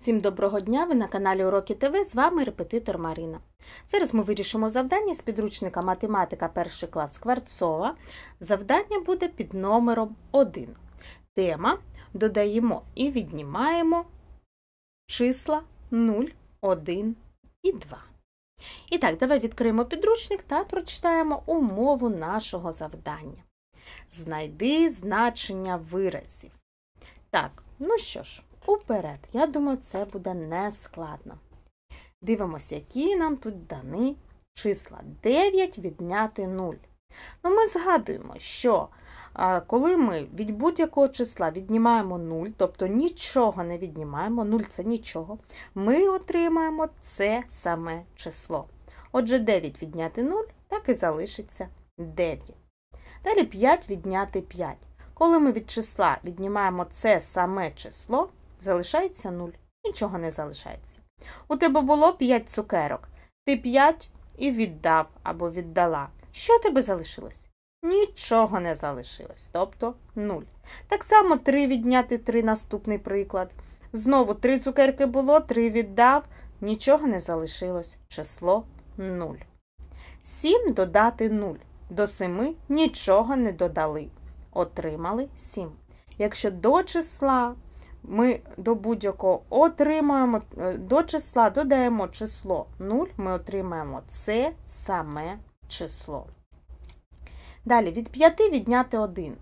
Всім доброго дня! Ви на каналі Уроки ТВ, з вами репетитор Марина. Зараз ми вирішимо завдання з підручника математика перший клас Кварцова. Завдання буде під номером 1. Тема додаємо і віднімаємо числа 0, 1 і 2. І так, давай відкриємо підручник та прочитаємо умову нашого завдання. Знайди значення виразів. Так, ну що ж, уперед. Я думаю, це буде нескладно. Дивимося, які нам тут дані числа 9 відняти 0. Ну, Ми згадуємо, що коли ми від будь-якого числа віднімаємо 0, тобто нічого не віднімаємо, 0 це нічого, ми отримаємо це саме число. Отже, 9 відняти 0, так і залишиться 9. Далі 5 відняти 5. Коли ми від числа віднімаємо це саме число, Залишається нуль, Нічого не залишається. У тебе було 5 цукерок. Ти п'ять і віддав або віддала. Що тебе залишилось? Нічого не залишилось, тобто нуль. Так само три відняти три наступний приклад. Знову три цукерки було, три віддав, нічого не залишилось. Число нуль. Сім додати нуль. До семи нічого не додали. Отримали 7. Якщо до числа ми до будь-якого отримаємо е, до числа, додаємо число 0, ми отримаємо це саме число. Далі від 5 відняти 1.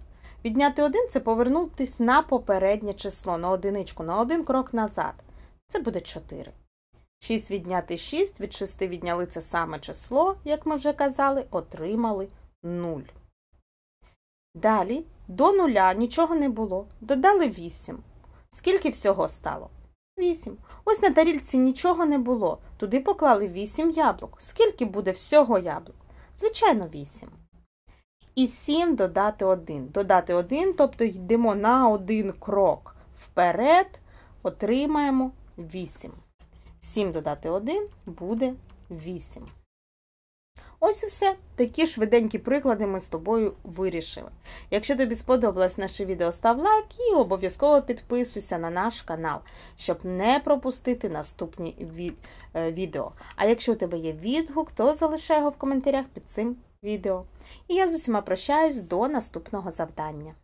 Відняти 1 це повернутися на попереднє число, на одиничку, на один крок назад. Це буде 4. 6 відняти 6, від 6 відняли це саме число, як ми вже казали, отримали 0. Далі до нуля нічого не було. Додали 8. Скільки всього стало? Вісім. Ось на тарільці нічого не було. Туди поклали вісім яблук. Скільки буде всього яблук? Звичайно, вісім. І сім додати один. Додати один, тобто йдемо на один крок вперед, отримаємо вісім. Сім додати один буде вісім. Ось і все. Такі швиденькі приклади ми з тобою вирішили. Якщо тобі сподобалось наше відео, став лайк і обов'язково підписуйся на наш канал, щоб не пропустити наступні від... Е, відео. А якщо у тебе є відгук, то залишай його в коментарях під цим відео. І я з усіма прощаюсь до наступного завдання.